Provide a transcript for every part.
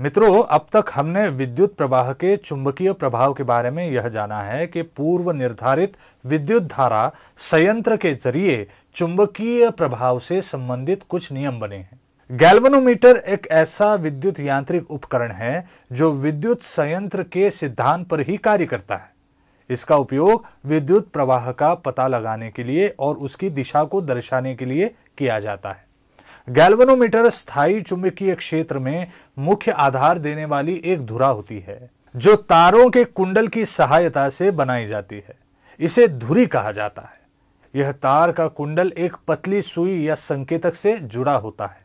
मित्रों अब तक हमने विद्युत प्रवाह के चुंबकीय प्रभाव के बारे में यह जाना है कि पूर्व निर्धारित विद्युत धारा संयंत्र के जरिए चुंबकीय प्रभाव से संबंधित कुछ नियम बने हैं गैल्वनोमीटर एक ऐसा विद्युत यांत्रिक उपकरण है जो विद्युत संयंत्र के सिद्धांत पर ही कार्य करता है इसका उपयोग विद्युत प्रवाह का पता लगाने के लिए और उसकी दिशा को दर्शाने के लिए किया जाता है गैल्वनोमीटर स्थायी चुंबकीय क्षेत्र में मुख्य आधार देने वाली एक धुरा होती है जो तारों के कुंडल की सहायता से बनाई जाती है इसे धुरी कहा जाता है यह तार का कुंडल एक पतली सुई या संकेतक से जुड़ा होता है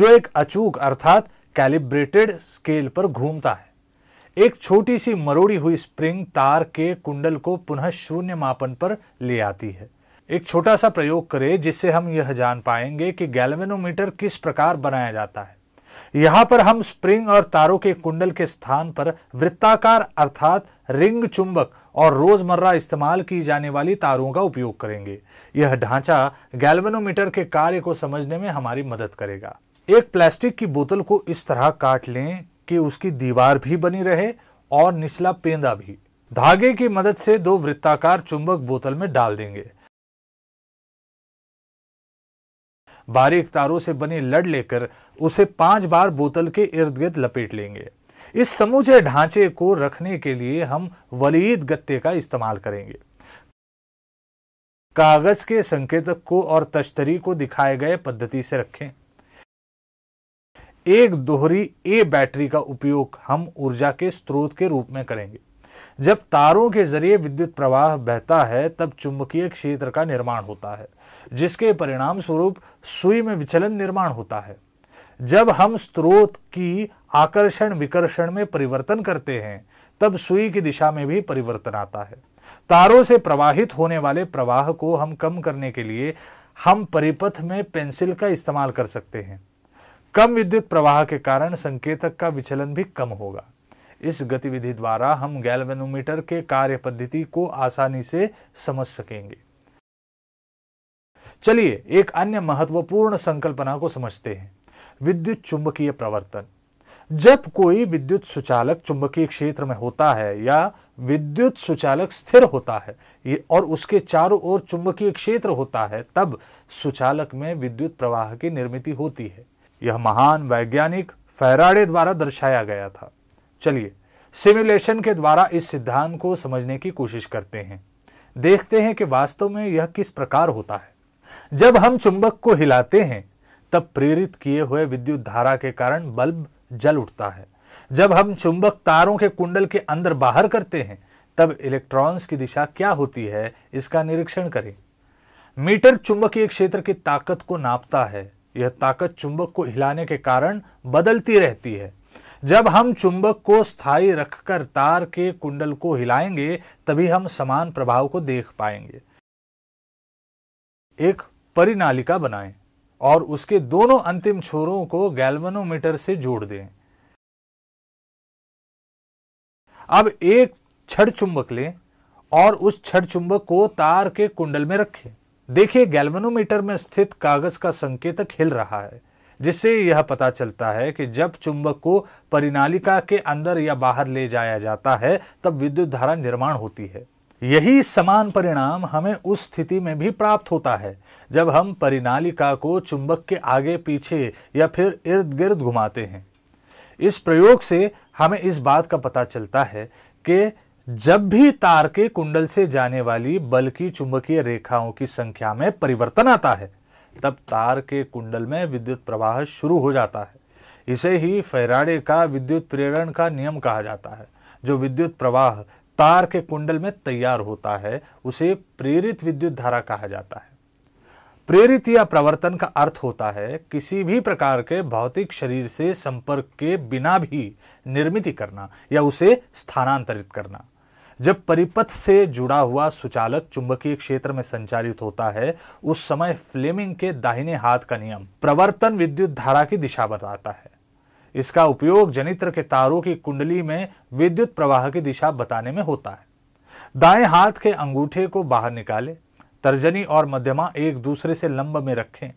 जो एक अचूक अर्थात कैलिब्रेटेड स्केल पर घूमता है एक छोटी सी मरोड़ी हुई स्प्रिंग तार के कुंडल को पुनः शून्य मापन पर ले आती है एक छोटा सा प्रयोग करें जिससे हम यह जान पाएंगे कि गैल्वेनोमीटर किस प्रकार बनाया जाता है यहां पर हम स्प्रिंग और तारों के कुंडल के स्थान पर वृत्ताकार अर्थात रिंग चुंबक और रोजमर्रा इस्तेमाल की जाने वाली तारों का उपयोग करेंगे यह ढांचा गैल्वेनोमीटर के कार्य को समझने में हमारी मदद करेगा एक प्लास्टिक की बोतल को इस तरह काट लें कि उसकी दीवार भी बनी रहे और निचला पेंदा भी धागे की मदद से दो वृत्ताकार चुंबक बोतल में डाल देंगे बारीक तारों से बनी लड़ लेकर उसे पांच बार बोतल के इर्द गिर्द लपेट लेंगे इस समूचे ढांचे को रखने के लिए हम वलीद गत्ते का इस्तेमाल करेंगे कागज के संकेतक को और तश्तरी को दिखाए गए पद्धति से रखें एक दोहरी ए बैटरी का उपयोग हम ऊर्जा के स्रोत के रूप में करेंगे जब तारों के जरिए विद्युत प्रवाह बहता है तब चुंबकीय क्षेत्र का निर्माण होता है जिसके परिणाम स्वरूप सुई में विचलन निर्माण होता है जब हम स्त्रोत की आकर्षण विकर्षण में परिवर्तन करते हैं तब सुई की दिशा में भी परिवर्तन आता है तारों से प्रवाहित होने वाले प्रवाह को हम कम करने के लिए हम परिपथ में पेंसिल का इस्तेमाल कर सकते हैं कम विद्युत प्रवाह के कारण संकेतक का विचलन भी कम होगा इस गतिविधि द्वारा हम गैल्वेनोमीटर के कार्य पद्धति को आसानी से समझ सकेंगे चलिए एक अन्य महत्वपूर्ण संकल्पना को समझते हैं विद्युत चुंबकीय प्रवर्तन जब कोई विद्युत सुचालक चुंबकीय क्षेत्र में होता है या विद्युत सुचालक स्थिर होता है और उसके चारों ओर चुंबकीय क्षेत्र होता है तब सुचालक में विद्युत प्रवाह की निर्मित होती है यह महान वैज्ञानिक फैराडे द्वारा दर्शाया गया था चलिए सिमुलेशन के द्वारा इस सिद्धांत को समझने की कोशिश करते हैं देखते हैं कि वास्तव में यह किस प्रकार होता है जब हम चुंबक को हिलाते हैं तब प्रेरित किए हुए विद्युत धारा के कारण बल्ब जल उठता है जब हम चुंबक तारों के कुंडल के अंदर बाहर करते हैं तब इलेक्ट्रॉन्स की दिशा क्या होती है इसका निरीक्षण करें मीटर चुंबकीय क्षेत्र की ताकत को नापता है यह ताकत चुंबक को हिलाने के कारण बदलती रहती है जब हम चुंबक को स्थायी रखकर तार के कुंडल को हिलाएंगे तभी हम समान प्रभाव को देख पाएंगे एक परिनालिका बनाएं और उसके दोनों अंतिम छोरों को गैल्वनोमीटर से जोड़ दें अब एक छड़ चुंबक लें और उस छड़ चुंबक को तार के कुंडल में रखें देखिए गैल्वनोमीटर में स्थित कागज का संकेतक हिल रहा है जिससे यह पता चलता है कि जब चुंबक को परिनालिका के अंदर या बाहर ले जाया जाता है तब विद्युत धारा निर्माण होती है यही समान परिणाम हमें उस स्थिति में भी प्राप्त होता है जब हम परिनालिका को चुंबक के आगे पीछे या फिर इर्द गिर्द घुमाते हैं इस प्रयोग से हमें इस बात का पता चलता है कि जब भी तार के कुंडल से जाने वाली बल की चुंबकीय रेखाओं की संख्या में परिवर्तन आता है तब तार के कुंडल में विद्युत प्रवाह शुरू हो जाता है इसे ही फैराड़े का विद्युत प्रेरण का नियम कहा जाता है जो विद्युत प्रवाह तार के कुंडल में तैयार होता है उसे प्रेरित विद्युत धारा कहा जाता है प्रेरित या प्रवर्तन का अर्थ होता है किसी भी प्रकार के भौतिक शरीर से संपर्क के बिना भी निर्मित करना या उसे स्थानांतरित करना जब परिपथ से जुड़ा हुआ सुचालक चुंबकीय क्षेत्र में संचालित होता है उस समय फ्लेमिंग के दाहिने हाथ का नियम प्रवर्तन विद्युत धारा की दिशा बताता है इसका उपयोग जनित्र के तारों की कुंडली में विद्युत प्रवाह की दिशा बताने में होता है दाएं हाथ के अंगूठे को बाहर निकालें तर्जनी और मध्यमा एक दूसरे से लंब में रखें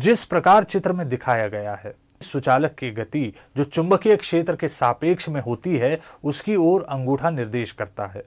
जिस प्रकार चित्र में दिखाया गया है सुचालक की गति जो चुंबकीय क्षेत्र के सापेक्ष में होती है उसकी ओर अंगूठा निर्देश करता है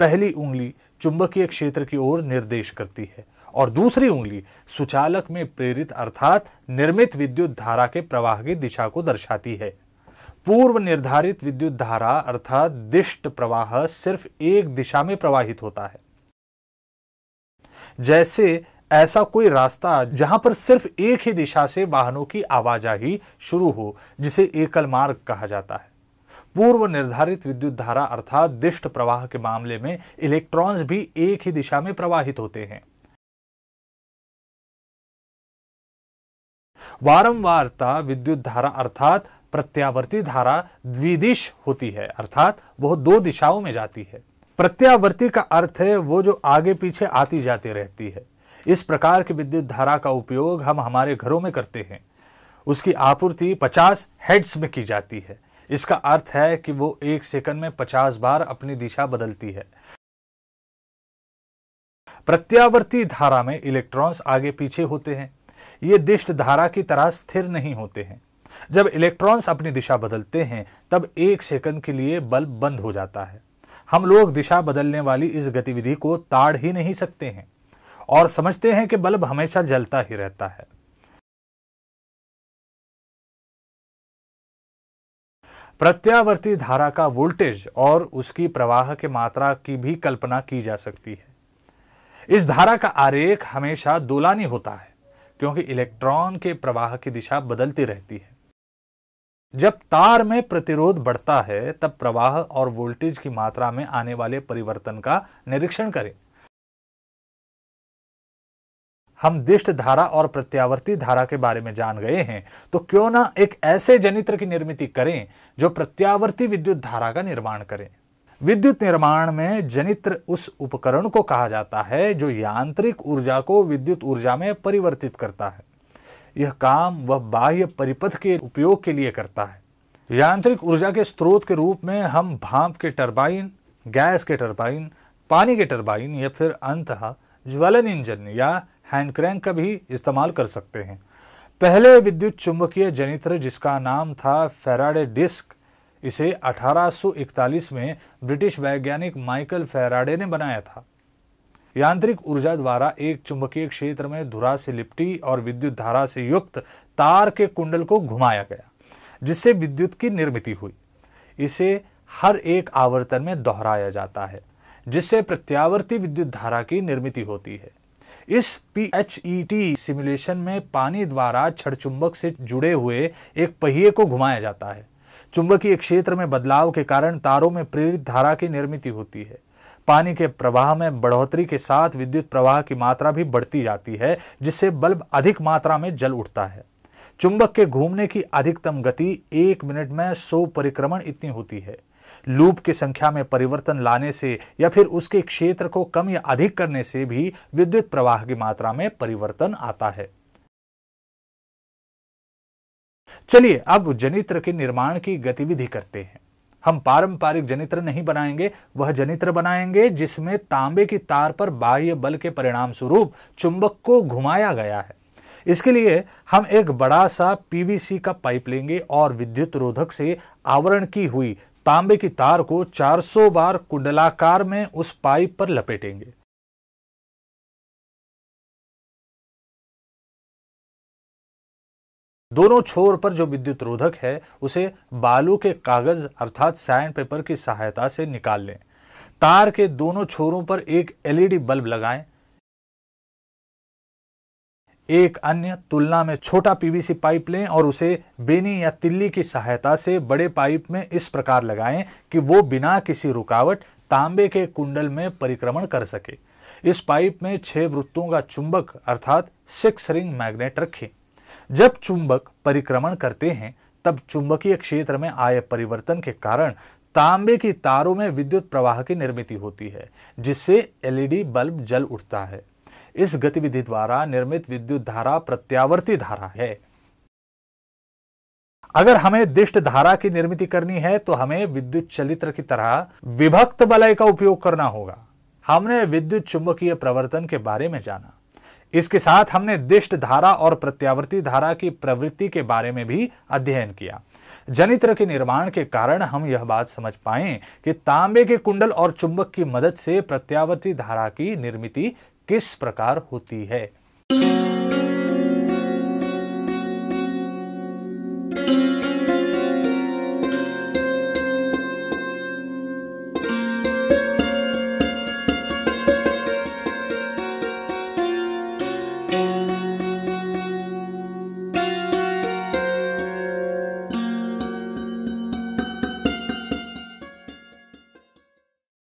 पहली उंगली चुंबकीय क्षेत्र की ओर निर्देश करती है और दूसरी उंगली सुचालक में प्रेरित अर्थात निर्मित विद्युत धारा के प्रवाह की दिशा को दर्शाती है पूर्व निर्धारित विद्युत धारा अर्थात दिष्ट प्रवाह सिर्फ एक दिशा में प्रवाहित होता है जैसे ऐसा कोई रास्ता जहां पर सिर्फ एक ही दिशा से वाहनों की आवाजाही शुरू हो जिसे एकल मार्ग कहा जाता है पूर्व निर्धारित विद्युत धारा अर्थात दिष्ट प्रवाह के मामले में इलेक्ट्रॉन्स भी एक ही दिशा में प्रवाहित होते हैं वारंवारता विद्युत धारा अर्थात प्रत्यावर्ती धारा द्विदिश होती है अर्थात वह दो दिशाओं में जाती है प्रत्यावर्ती का अर्थ है वो जो आगे पीछे आती जाती रहती है इस प्रकार की विद्युत धारा का उपयोग हम हमारे घरों में करते हैं उसकी आपूर्ति 50 हेड्स में की जाती है इसका अर्थ है कि वो एक सेकंड में 50 बार अपनी दिशा बदलती है प्रत्यावर्ती धारा में इलेक्ट्रॉन्स आगे पीछे होते हैं ये दिष्ट धारा की तरह स्थिर नहीं होते हैं जब इलेक्ट्रॉन्स अपनी दिशा बदलते हैं तब एक सेकंड के लिए बल्ब बंद हो जाता है हम लोग दिशा बदलने वाली इस गतिविधि को ताड़ ही नहीं सकते हैं और समझते हैं कि बल्ब हमेशा जलता ही रहता है प्रत्यावर्ती धारा का वोल्टेज और उसकी प्रवाह के मात्रा की भी कल्पना की जा सकती है इस धारा का आरेख हमेशा दोलानी होता है क्योंकि इलेक्ट्रॉन के प्रवाह की दिशा बदलती रहती है जब तार में प्रतिरोध बढ़ता है तब प्रवाह और वोल्टेज की मात्रा में आने वाले परिवर्तन का निरीक्षण करें हम दिष्ट धारा और प्रत्यावर्ती धारा के बारे में जान गए हैं तो क्यों ना एक ऐसे जनित्र की निर्मित करें जो प्रत्यावर्ती विद्युत धारा का निर्माण करें विद्युत निर्माण में जनित्र उस उपकरण को कहा जाता है जो यांत्रिक ऊर्जा को विद्युत ऊर्जा में परिवर्तित करता है यह काम वह बाह्य परिपथ के उपयोग के लिए करता है यांत्रिक ऊर्जा के स्रोत के रूप में हम भाप के टरबाइन गैस के टरबाइन पानी के टरबाइन या फिर अंत ज्वलन इंजन या हैंड क्रैंक का भी इस्तेमाल कर सकते हैं पहले विद्युत चुंबकीय जनित्र जिसका नाम था फेराडे डिस्क इसे 1841 में ब्रिटिश वैज्ञानिक माइकल फेराडे ने बनाया था यांत्रिक ऊर्जा द्वारा एक चुंबकीय क्षेत्र में धुरा से लिपटी और विद्युत धारा से युक्त तार के कुंडल को घुमाया गया जिससे विद्युत की निर्मित हुई इसे हर एक आवर्तन में दोहराया जाता है जिससे प्रत्यावर्ती विद्युत धारा की निर्मित होती है इस P H E T simulation में पानी द्वारा छड़ चुंबक से जुड़े हुए एक पहिए को घुमाया जाता है चुंबकीय क्षेत्र में बदलाव के कारण तारों में प्रेरित धारा की निर्मित होती है पानी के प्रवाह में बढ़ोतरी के साथ विद्युत प्रवाह की मात्रा भी बढ़ती जाती है जिससे बल्ब अधिक मात्रा में जल उठता है चुंबक के घूमने की अधिकतम गति एक मिनट में सौ परिक्रमण इतनी होती है लूप की संख्या में परिवर्तन लाने से या फिर उसके क्षेत्र को कम या अधिक करने से भी विद्युत प्रवाह की मात्रा में परिवर्तन आता है चलिए अब जनित्र के निर्माण की गतिविधि करते हैं हम पारंपरिक जनित्र नहीं बनाएंगे वह जनित्र बनाएंगे जिसमें तांबे की तार पर बाह्य बल के परिणाम स्वरूप चुंबक को घुमाया गया है इसके लिए हम एक बड़ा सा पीवीसी का पाइप लेंगे और विद्युत रोधक से आवरण की हुई तांबे की तार को 400 बार कुंडलाकार में उस पाइप पर लपेटेंगे दोनों छोर पर जो विद्युत रोधक है उसे बालू के कागज अर्थात सैंड पेपर की सहायता से निकाल लें तार के दोनों छोरों पर एक एलईडी बल्ब लगाएं एक अन्य तुलना में छोटा पीवीसी पाइप लें और उसे बेनी या तिल्ली की सहायता से बड़े पाइप में इस प्रकार लगाएं कि वो बिना किसी रुकावट तांबे के कुंडल में परिक्रमण कर सके इस पाइप में छह वृत्तों का चुंबक अर्थात सिक्स रिंग मैग्नेट रखें जब चुंबक परिक्रमण करते हैं तब चुंबकीय क्षेत्र में आए परिवर्तन के कारण तांबे की तारों में विद्युत प्रवाह की निर्मित होती है जिससे एलईडी बल्ब जल उठता है इस गतिविधि द्वारा निर्मित विद्युत धारा प्रत्यावर्ती धारा है अगर हमें दिष्ट धारा की निर्मित करनी है तो हमें विद्युत चलित्र की तरह विभक्त वलय का उपयोग करना होगा हमने विद्युत चुंबकीय प्रवर्तन के बारे में जाना इसके साथ हमने दिष्ट धारा और प्रत्यावर्ती धारा की प्रवृत्ति के बारे में भी अध्ययन किया जनित्र के निर्माण के कारण हम यह बात समझ पाए कि तांबे के कुंडल और चुंबक की मदद से प्रत्यावर्ती धारा की निर्मित किस प्रकार होती है